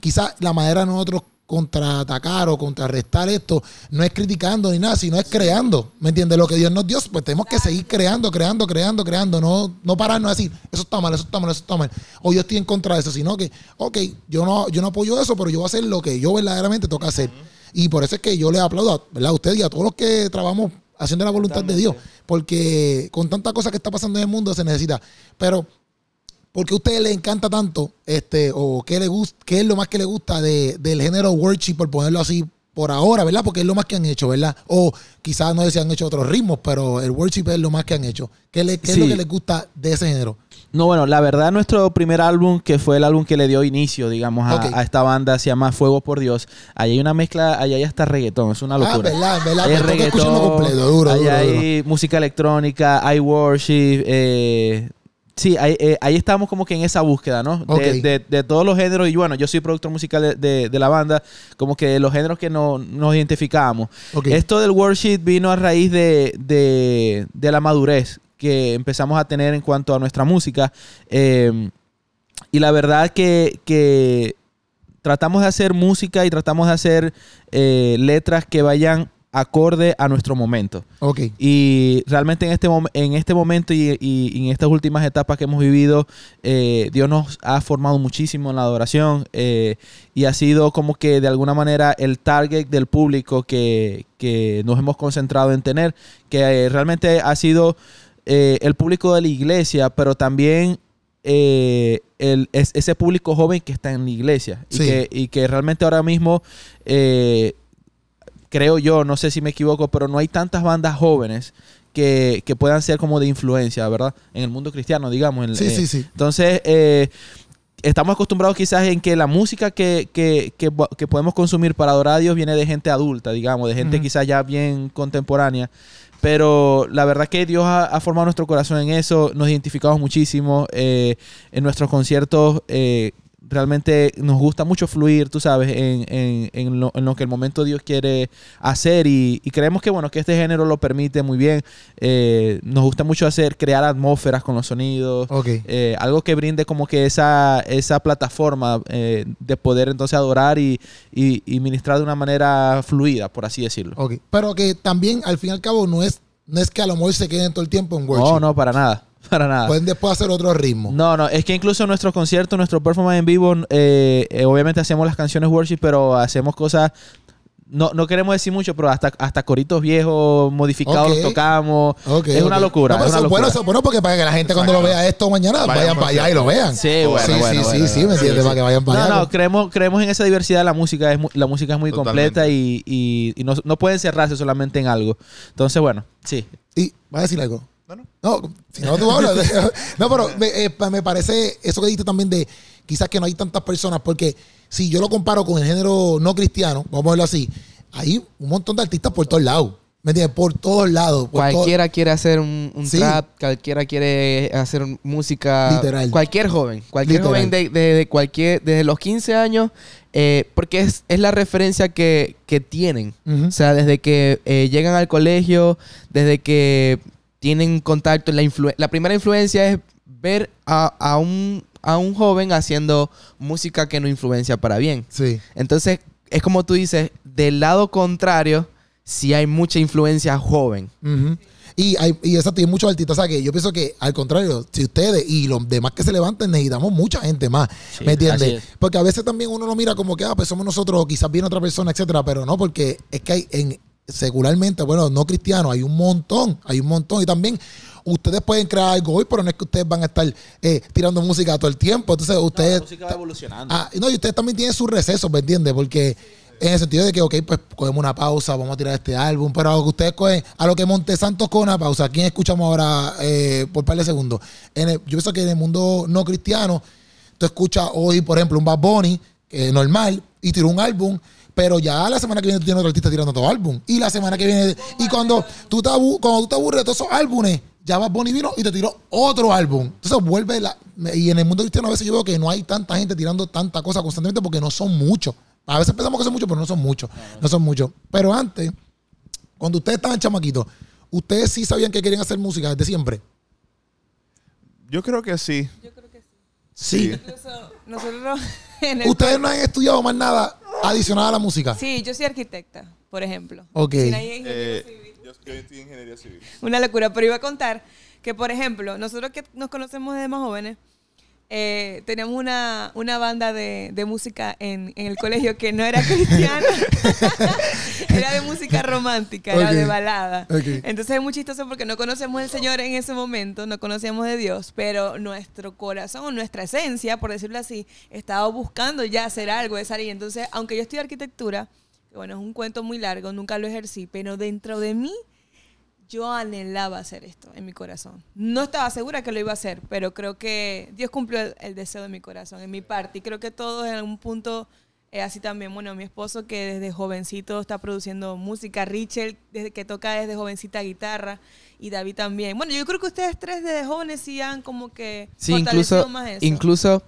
quizás la manera de nosotros contraatacar o contrarrestar esto no es criticando ni nada, sino es creando. ¿Me entiendes? Lo que Dios nos dio, pues tenemos que seguir creando, creando, creando, creando. No, no pararnos a decir, eso está mal, eso está mal, eso está mal. O yo estoy en contra de eso, sino que, ok, yo no, yo no apoyo eso, pero yo voy a hacer lo que yo verdaderamente toca hacer. Y por eso es que yo le aplaudo a, a usted y a todos los que trabajamos haciendo la voluntad de Dios. Porque con tanta cosa que está pasando en el mundo se necesita. Pero, ¿por qué a usted le encanta tanto, este, o qué, le gusta, qué es lo más que le gusta de, del género worship, por ponerlo así por ahora, ¿verdad? Porque es lo más que han hecho, ¿verdad? O quizás no sé si han hecho otros ritmos, pero el worship es lo más que han hecho. ¿Qué, le, es lo que les gusta de ese género? No, bueno, la verdad, nuestro primer álbum, que fue el álbum que le dio inicio, digamos, a, esta banda, se llama Fuego por Dios. Ahí hay una mezcla, ahí hay hasta reggaetón, es una ah, locura. Ah, verdad, verdad. Es pues, reggaetón, hay música electrónica, hay worship, eh, Sí, eh, ahí, estamos como que en esa búsqueda, ¿no? De, de, todos los géneros. Y bueno, yo soy productor musical de, la banda, como que los géneros que no, nos identificábamos. Esto del worship vino a raíz de, la madurez que empezamos a tener en cuanto a nuestra música. Em, y la verdad que, tratamos de hacer música y tratamos de hacer eh, letras que vayan acorde a nuestro momento. Y realmente en este, en este momento y, en estas últimas etapas que hemos vivido, eh, Dios nos ha formado muchísimo en la adoración eh, y ha sido como que de alguna manera el target del público que, nos hemos concentrado en tener, que realmente ha sido eh, el público de la iglesia, pero también eh, ese público joven que está en la iglesia y, que, realmente ahora mismo, eh, creo yo, no sé si me equivoco, pero no hay tantas bandas jóvenes que, puedan ser como de influencia, ¿verdad? En el mundo cristiano, digamos. sí, sí, sí. Entonces, estamos acostumbrados quizás en que la música que, podemos consumir para adorar a Dios viene de gente adulta, digamos, de gente quizás ya bien contemporánea. Pero la verdad que Dios ha, formado nuestro corazón en eso, nos identificamos muchísimo eh, en nuestros conciertos. Eh, realmente nos gusta mucho fluir, tú sabes, en, lo, en lo, que el momento Dios quiere hacer y, y, creemos que, bueno, que este género lo permite muy bien. Eh, nos gusta mucho hacer, crear atmósferas con los sonidos, eh, algo que brinde como que esa, esa plataforma eh, de poder entonces adorar y, ministrar de una manera fluida, por así decirlo. Okay. Pero que también, al fin y al cabo, no es, no es que a lo mejor se queden todo el tiempo en worship. No, no, para nada. para nada. Pueden después hacer otro ritmo. No, no, es que incluso en nuestros conciertos, nuestro performance en vivo, eh, eh, obviamente hacemos las canciones worship, pero hacemos cosas no, no queremos decir mucho, pero hasta, hasta coritos viejos, modificados, los tocamos. es, Una locura, es bueno, eso porque para que la gente cuando lo vea esto mañana vayan, para allá y lo vean. Sí, sí, sí, sí, sí, me siento para que vayan para allá. No, no, creemos, creemos en esa diversidad de la música. Es, la música es muy completa y, no, no pueden cerrarse solamente en algo. Entonces, bueno, sí. ¿Y vas a decir algo? No, si no tú hablas. no, pero eh, me, parece eso que dijiste también de quizás que no hay tantas personas, porque si yo lo comparo con el género no cristiano, vamos a verlo así, hay un montón de artistas por todos lados. ¿Me entiendes? Por todos lados. cualquiera quiere hacer un, trap, cualquiera quiere hacer música. Literal. Cualquier joven. Cualquier joven cualquier, desde los 15 años, eh, porque es, la referencia que, tienen. O sea, desde que eh, llegan al colegio, desde que tienen contacto. La, la primera influencia es ver a, a, un, a un joven haciendo música que no influencia para bien. Sí. Entonces, es como tú dices, del lado contrario, si hay mucha influencia joven. Y, hay, y esa tiene muchos artistas. yo pienso que, al contrario, si ustedes y los demás que se levanten, necesitamos mucha gente más. ¿Me entiendes? Porque a veces también uno lo mira como que, ah, pues somos nosotros, o quizás viene otra persona, etcétera. Pero no, porque es que hay, en, secularmente, bueno, no cristiano hay un montón, hay un montón. Y también ustedes pueden crear algo hoy, pero no es que ustedes van a estar eh, tirando música todo el tiempo. Entonces, ustedes. la música va evolucionando. Ah, no, y ustedes también tienen sus recesos, ¿me entiendes? Porque en el sentido de que, ok, pues cogemos una pausa, vamos a tirar este álbum, pero a lo que ustedes cogen, a lo que Montesantos con una pausa, ¿quién escuchamos ahora eh, por par de segundos? yo pienso que en el mundo no cristiano, tú escuchas hoy, por ejemplo, un Bad Bunny eh, normal y tiró un álbum. Pero ya la semana que viene tú tienes otro artista tirando otro álbum. Y la semana que viene. Y cuando tú te, cuando tú aburres de todos esos álbumes, ya vas Bonnie vino y te tiró otro álbum. Entonces vuelve Y en el mundo cristiano a veces yo veo que no hay tanta gente tirando tanta cosa constantemente porque no son muchos. A veces pensamos que son muchos, pero no son muchos. No son muchos. Pero antes, cuando ustedes estaban chamaquitos, ¿ustedes sí sabían que querían hacer música desde siempre? Yo creo que sí. Yo creo que sí. Sí. nosotros. Ustedes no han estudiado más nada adicional a la música. Sí, yo soy arquitecta, por ejemplo. Ok. Eh, yo, estoy en ingeniería civil. Una locura, pero iba a contar que, por ejemplo, nosotros que nos conocemos desde más jóvenes, eh, tenemos una, banda de, música en, el colegio que no era cristiana, era de música romántica, era de balada. Entonces es muy chistoso porque no conocemos al Señor en ese momento, no conocíamos de Dios, pero nuestro corazón, nuestra esencia, por decirlo así, estaba buscando ya hacer algo de salir. Entonces, aunque yo estudié arquitectura, bueno, es un cuento muy largo, nunca lo ejercí, pero dentro de mí yo anhelaba hacer esto en mi corazón. No estaba segura que lo iba a hacer, pero creo que Dios cumplió el, deseo de mi corazón, en mi parte. Y creo que todos en algún punto, eh, así también, bueno, mi esposo que desde jovencito está produciendo música, Richel, desde, que toca desde jovencita guitarra, y David también. Bueno, yo creo que ustedes tres desde jóvenes sí han como que sí, incluso, Incluso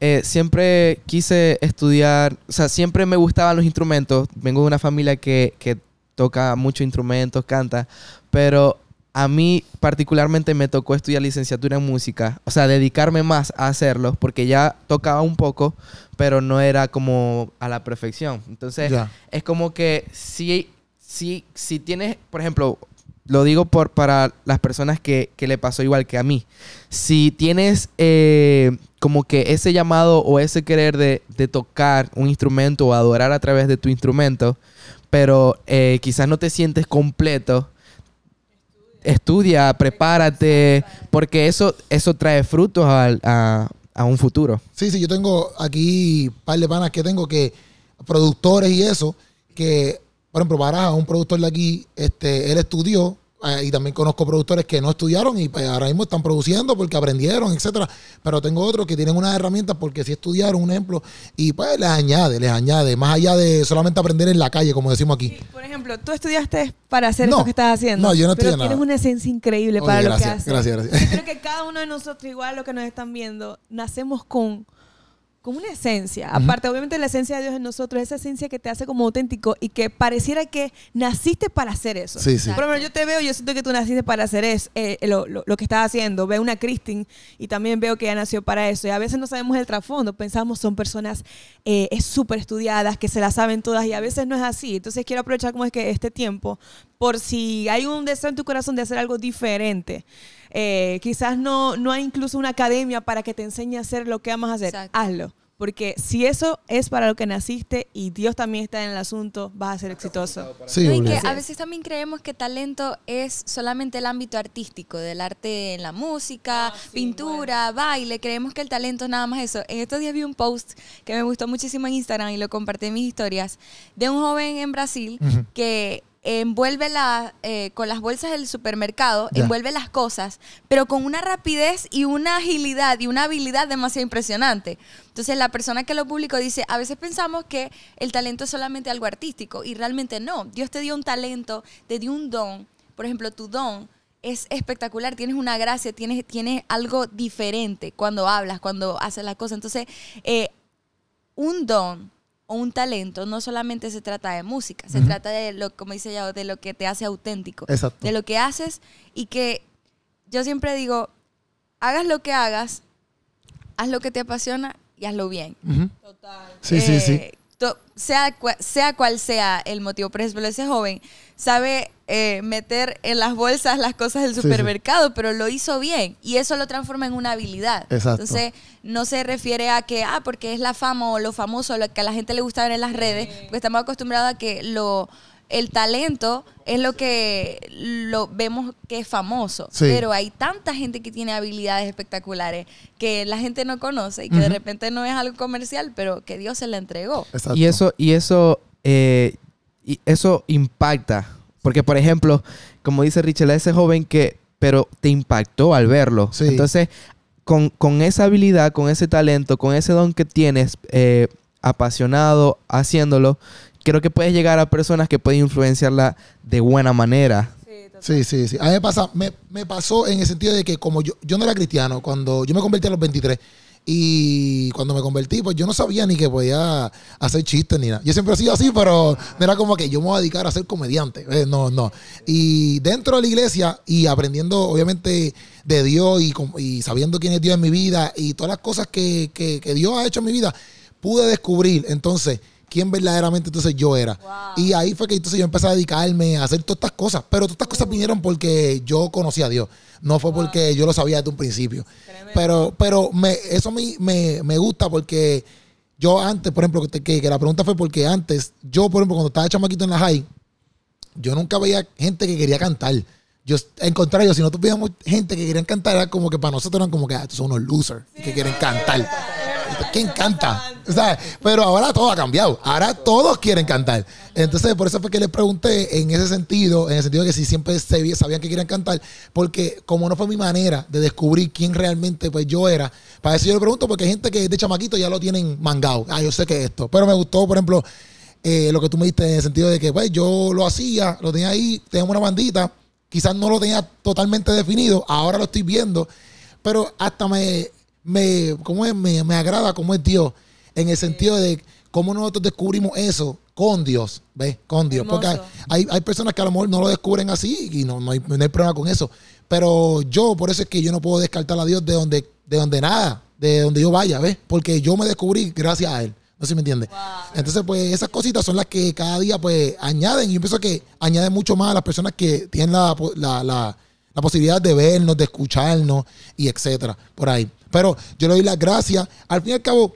eh, siempre quise estudiar, o sea, siempre me gustaban los instrumentos. Vengo de una familia que, que toca muchos instrumentos, canta, pero a mí particularmente me tocó estudiar licenciatura en música, o sea, dedicarme más a hacerlo, porque ya tocaba un poco, pero no era como a la perfección. Entonces, es como que si, si tienes, por ejemplo, lo digo por, para las personas que, le pasó igual que a mí, si tienes eh, como que ese llamado o ese querer de, de tocar un instrumento o adorar a través de tu instrumento, pero eh, quizás no te sientes completo, estudia, prepárate, porque eso, eso trae frutos a, a, un futuro. Sí, sí, yo tengo aquí un par de panas que tengo que, productores y eso, que, por ejemplo, Baraja, un productor de aquí, este, él estudió eh, y también conozco productores que no estudiaron y pues, ahora mismo están produciendo porque aprendieron, etcétera. Pero tengo otros que tienen unas herramientas porque si estudiaron, un ejemplo, y pues les añade, les añade, más allá de solamente aprender en la calle, como decimos aquí. por ejemplo, tú estudiaste para hacer lo que estás haciendo. No, yo no Tienes una esencia increíble para lo que haces. Gracias, gracias. creo que cada uno de nosotros, igual lo que nos están viendo, nacemos con como una esencia. Aparte, obviamente, la esencia de Dios en nosotros, esa esencia que te hace como auténtico y que pareciera que naciste para hacer eso. Sí, sí. Por yo te veo, yo siento que tú naciste para hacer eso, eh, eh, lo, que estás haciendo. Veo una Christine y también veo que ella nació para eso. Y a veces no sabemos el trasfondo, pensamos son personas eh, súper estudiadas, que se las saben todas y a veces no es así. Entonces quiero aprovechar como es que este tiempo, por si hay un deseo en tu corazón de hacer algo diferente eh, quizás no, no hay incluso una academia para que te enseñe a hacer lo que amas a hacer. Hazlo. Porque si eso es para lo que naciste y Dios también está en el asunto, vas a ser exitoso. a veces también creemos que talento es solamente el ámbito artístico, del arte en la música, ah, pintura, baile. Creemos que el talento es nada más eso. En estos días vi un post que me gustó muchísimo en Instagram y lo compartí en mis historias de un joven en Brasil que envuelve las eh, con las bolsas del supermercado, envuelve las cosas, pero con una rapidez y una agilidad y una habilidad demasiado impresionante. Entonces la persona que lo publicó dice, a veces pensamos que el talento es solamente algo artístico y realmente no. Dios te dio un talento, te dio un don. Por ejemplo, tu don es espectacular, tienes una gracia, tienes, tienes algo diferente cuando hablas, cuando haces las cosas. Entonces, eh, un don un talento no solamente se trata de música, se trata de lo, como dice de lo que te hace auténtico, de lo que haces y que yo siempre digo, hagas lo que hagas, haz lo que te apasiona y hazlo bien. Total. Sí, sí, sí. Eh, sea, sea cual sea el motivo, por ejemplo, ese joven sabe eh, meter en las bolsas las cosas del supermercado, pero lo hizo bien y eso lo transforma en una habilidad. Entonces, no se refiere a que, ah, porque es la fama o lo famoso, lo que a la gente le gusta ver en las redes, porque estamos acostumbrados a que lo, el talento es lo que lo vemos que es famoso, pero hay tanta gente que tiene habilidades espectaculares que la gente no conoce y que de repente no es algo comercial, pero que Dios se la entregó. Y eso y eso eh, y eso impacta, porque por ejemplo, como dice Richel, ese joven que pero te impactó al verlo. Entonces, con, con, esa habilidad, con ese talento, con ese don que tienes eh, apasionado haciéndolo, creo que puedes llegar a personas que pueden influenciarla de buena manera. Sí, sí, sí. A mí me, pasa, me, pasó en el sentido de que como yo, yo no era cristiano, cuando yo me convertí a los 23 y cuando me convertí, pues yo no sabía ni que podía hacer chistes ni nada. Yo siempre he sido así, pero no era como que yo me voy a dedicar a ser comediante. Eh, no, no. Y dentro de la iglesia y aprendiendo obviamente de Dios y, sabiendo quién es Dios en mi vida y todas las cosas que Dios ha hecho en mi vida, pude descubrir entonces quién verdaderamente entonces yo era. Y ahí fue que entonces yo empecé a dedicarme a hacer todas estas cosas. Pero todas estas cosas vinieron porque yo conocí a Dios. No fue porque yo lo sabía desde un principio. Pero, pero me, eso me, me, me, gusta porque yo antes, por ejemplo, que, que, que, la pregunta fue porque antes, yo, por ejemplo, cuando estaba chamaquito en la high, yo nunca veía gente que quería cantar. Yo, en contrario, si no tuviéramos gente que quería cantar, era como que para nosotros eran como que ah, estos son unos losers que quieren cantar. ¿Quién canta? pero ahora todo ha cambiado. Ahora todos quieren cantar. Entonces, por eso fue que le pregunté en ese sentido, en el sentido de que si siempre sabían que querían cantar, porque como no fue mi manera de descubrir quién realmente pues yo era, para eso yo le pregunto, porque hay gente que de chamaquito ya lo tienen mangado. Ah, yo sé que esto. Pero me gustó, por ejemplo, eh, lo que tú me diste en el sentido de que, pues, yo lo hacía, lo tenía ahí, tengo una bandita, quizás no lo tenía totalmente definido, ahora lo estoy viendo, pero hasta me me, ¿cómo es? Me, agrada cómo es Dios, en el sentido de cómo nosotros descubrimos eso con Dios, ¿ves? Con Dios. Porque hay, hay, personas que a lo mejor no lo descubren así y no, no, hay, problema con eso. Pero yo, por eso es que yo no puedo descartar a Dios de donde, de donde nada, de donde yo vaya, ¿ves? Porque yo me descubrí gracias a Él. No sé si me entiende. Entonces, pues esas cositas son las que cada día, pues, añaden. Y yo pienso que añaden mucho más a las personas que tienen la la posibilidad de vernos, de escucharnos y etcétera, por ahí. Pero yo le doy las gracias. Al fin y al cabo,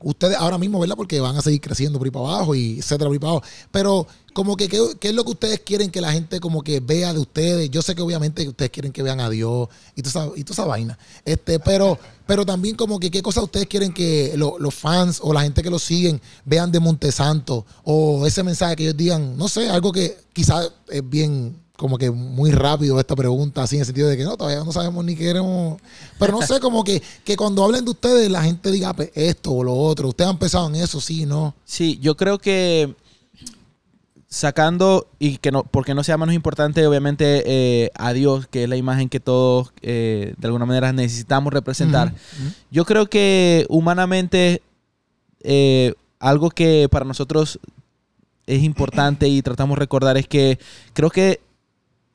ustedes ahora mismo, ¿verdad? Porque van a seguir creciendo por para abajo y etcétera, por abajo. Pero como que, ¿qué, es lo que ustedes quieren que la gente como que vea de ustedes? Yo sé que obviamente ustedes quieren que vean a Dios y toda esa, y vaina. Este, pero, pero también como que, ¿qué cosas ustedes quieren que los fans o la gente que los siguen vean de Montesanto? O ese mensaje que ellos digan, no sé, algo que quizás es bien como que muy rápido esta pregunta, así en el sentido de que no, todavía no sabemos ni queremos. Pero no sé, como que, cuando hablen de ustedes, la gente diga ah, pues, esto o lo otro. ¿Ustedes han pensado en eso? Sí, ¿no? Sí, yo creo que sacando, y que no, porque no sea menos importante, obviamente, eh, a Dios, que es la imagen que todos eh, de alguna manera necesitamos representar. Yo creo que humanamente eh, algo que para nosotros es importante y tratamos de recordar es que creo que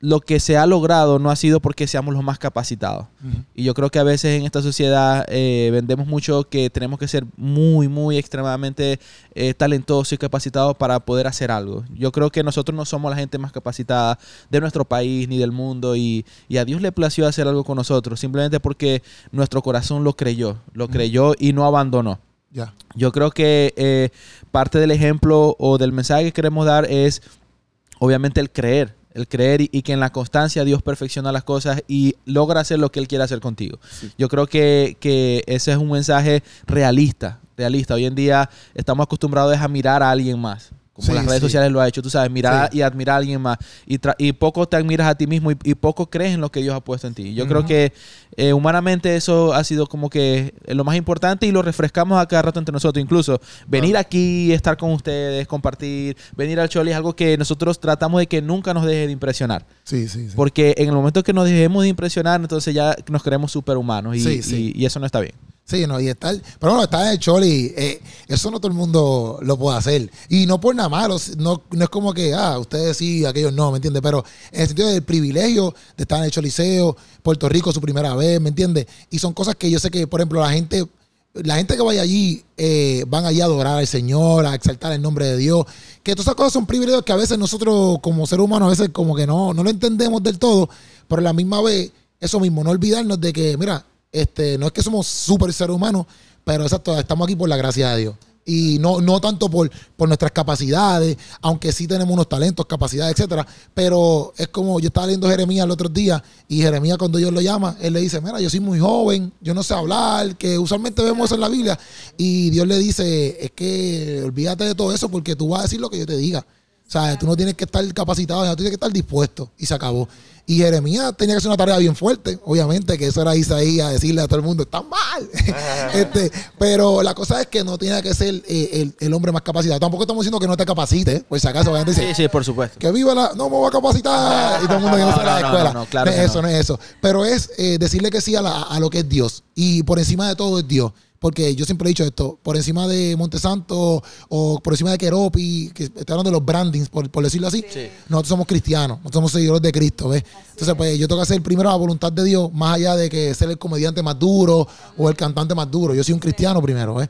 lo que se ha logrado no ha sido porque seamos los más capacitados. Y yo creo que a veces en esta sociedad eh, vendemos mucho que tenemos que ser muy, muy extremadamente eh, talentosos y capacitados para poder hacer algo. Yo creo que nosotros no somos la gente más capacitada de nuestro país ni del mundo y, a Dios le plació hacer algo con nosotros, simplemente porque nuestro corazón lo creyó, lo creyó y no abandonó. Yo creo que eh, parte del ejemplo o del mensaje que queremos dar es obviamente el creer el creer y, que en la constancia Dios perfecciona las cosas y logra hacer lo que Él quiere hacer contigo. Yo creo que, que, ese es un mensaje realista, realista. Hoy en día estamos acostumbrados a mirar a alguien más como las redes sociales lo ha hecho, tú sabes, mirar y admirar a alguien más. Y, poco te admiras a ti mismo y, poco crees en lo que Dios ha puesto en ti. Yo creo que eh, humanamente eso ha sido como que eh, lo más importante y lo refrescamos a cada rato entre nosotros. Incluso venir aquí, estar con ustedes, compartir, venir al Choli es algo que nosotros tratamos de que nunca nos deje de impresionar. Sí, sí. Porque en el momento que nos dejemos de impresionar, entonces ya nos creemos superhumanos y, y eso no está bien. Sí, no, y estar. Pero bueno, está en el Choli, eh, eso no todo el mundo lo puede hacer. Y no por nada malo, no, no es como que, ah, ustedes sí, aquellos no, ¿me entiendes? Pero en el sentido del privilegio de estar en el Choliseo, Puerto Rico su primera vez, ¿me entiendes? Y son cosas que yo sé que, por ejemplo, la gente la gente que vaya allí eh, van allí a adorar al Señor, a exaltar el nombre de Dios. Que todas esas cosas son privilegios que a veces nosotros como seres humanos a veces como que no, no lo entendemos del todo, pero a la misma vez, eso mismo, no olvidarnos de que, mira, este, no es que somos super seres humanos, pero exacto, estamos aquí por la gracia de Dios. Y no, no tanto por, por nuestras capacidades, aunque sí tenemos unos talentos, capacidades, etcétera. Pero es como yo estaba leyendo Jeremías el otro día, y Jeremías, cuando Dios lo llama, él le dice: Mira, yo soy muy joven, yo no sé hablar, que usualmente vemos eso en la Biblia. Y Dios le dice: Es que olvídate de todo eso, porque tú vas a decir lo que yo te diga. O sea, tú no tienes que estar capacitado, tú tienes que estar dispuesto. Y se acabó. Y Jeremías tenía que hacer una tarea bien fuerte, obviamente, que eso era Isaías, decirle a todo el mundo, está mal. este, pero la cosa es que no tiene que ser eh, el, hombre más capacitado. Tampoco estamos diciendo que no te capacite, pues si acaso a decir. Sí, sí, por supuesto. Que viva la, no me voy a capacitar. y todo el mundo que no, no, no la escuela. No, claro no es eso, no. es eso. Pero es eh, decirle que sí a, la, a lo que es Dios. Y por encima de todo es Dios porque yo siempre he dicho esto, por encima de Montesanto o por encima de Keropi, que están hablando de los brandings, por, decirlo así, nosotros somos cristianos, nosotros somos seguidores de Cristo, ¿ves? Entonces, pues yo tengo que hacer primero la voluntad de Dios, más allá de que ser el comediante más duro o el cantante más duro, yo soy un cristiano primero, ¿ves?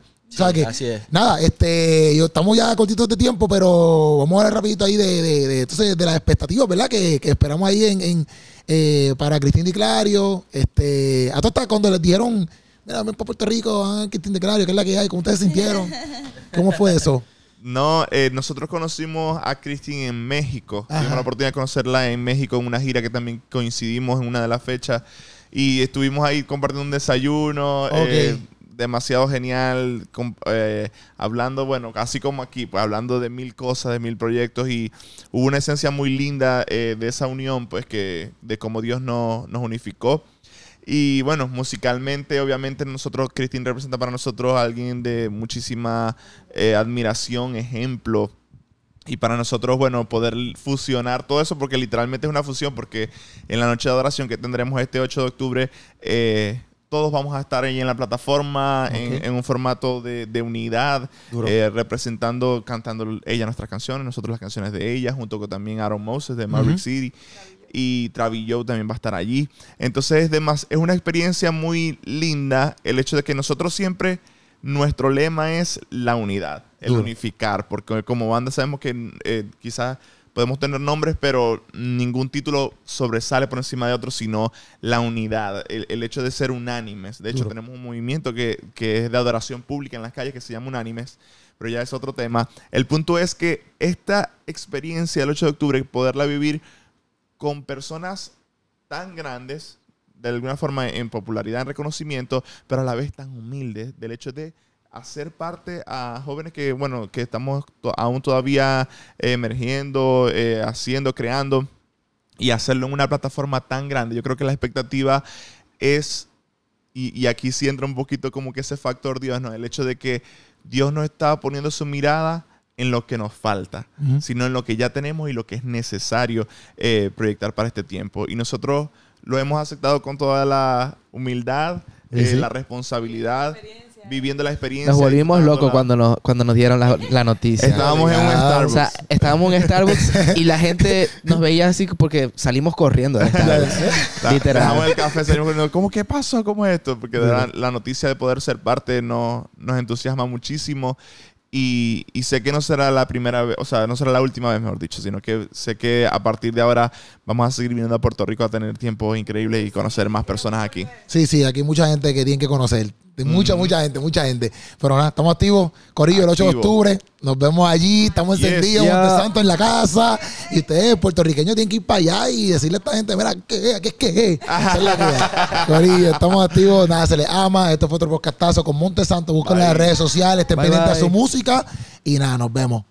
nada, este, estamos ya cortitos de tiempo, pero vamos a hablar rapidito ahí de, las expectativas, ¿verdad? Que, esperamos ahí en, eh, para Cristina y Clario, este, hasta cuando les dijeron para Puerto Rico, a ah, que tiene claro, que es la que hay, ¿cómo ustedes sintieron? ¿Cómo fue eso? No, eh, nosotros conocimos a Christine en México. Tuvimos la oportunidad de conocerla en México en una gira que también coincidimos en una de las fechas. Y estuvimos ahí compartiendo un desayuno. Eh, demasiado genial, eh, hablando, bueno, casi como aquí, pues, hablando de mil cosas, de mil proyectos y hubo una esencia muy linda de esa unión, pues que de cómo Dios nos unificó y bueno, musicalmente, obviamente, nosotros, Christine representa para nosotros a alguien de muchísima eh, admiración, ejemplo. Y para nosotros, bueno, poder fusionar todo eso, porque literalmente es una fusión, porque en la noche de adoración que tendremos este 8 de octubre, eh, todos vamos a estar ahí en la plataforma, en, un formato de, unidad, eh, representando, cantando ella nuestras canciones, nosotros las canciones de ella, junto con también Aaron Moses de Maverick City y Travillo también va a estar allí. Entonces, además, es una experiencia muy linda el hecho de que nosotros siempre, nuestro lema es la unidad, el unificar, porque como banda sabemos que eh, quizás podemos tener nombres, pero ningún título sobresale por encima de otro, sino la unidad, el, hecho de ser unánimes. De hecho, tenemos un movimiento que, que es de adoración pública en las calles que se llama Unánimes pero ya es otro tema. El punto es que esta experiencia del 8 de octubre, poderla vivir con personas tan grandes, de alguna forma en popularidad, en reconocimiento, pero a la vez tan humildes, del hecho de hacer parte a jóvenes que, bueno, que estamos aún todavía eh, emergiendo, eh, haciendo, creando, y hacerlo en una plataforma tan grande. Yo creo que la expectativa es, y, y aquí sí entra un poquito como que ese factor Dios, ¿no? El hecho de que Dios no está poniendo su mirada en lo que nos falta, sino en lo que ya tenemos y lo que es necesario eh, proyectar para este tiempo. Y nosotros lo hemos aceptado con toda la humildad, eh, la responsabilidad. viviendo la experiencia. Nos volvimos locos cuando, nos, cuando nos dieron la, noticia. Estábamos en un Starbucks. estábamos en Starbucks y la gente nos veía así porque salimos corriendo Literal. el café, salimos ¿Cómo qué pasó? ¿Cómo esto? Porque la, noticia de poder ser parte nos entusiasma muchísimo y, sé que no será la primera vez, o sea, no será la última vez, mejor dicho, sino que sé que a partir de ahora vamos a seguir viniendo a Puerto Rico a tener tiempos increíble y conocer más personas aquí. Sí, sí, aquí hay mucha gente que tienen que conocer. Mucha, mucha gente, mucha gente. Pero nada, estamos activos. Corillo, el 8 de octubre. Nos vemos allí. Estamos encendidos, Monte Santo en la casa. Y ustedes, puertorriqueños, tienen que ir para allá y decirle a esta gente: Mira, ¿qué es? ¿Qué es? ¿Qué es? Corillo, estamos activos. Nada, se les ama. Esto fue otro podcastazo con Monte Santo. Buscan las redes sociales. Estén pendientes a su música. Y nada, nos vemos.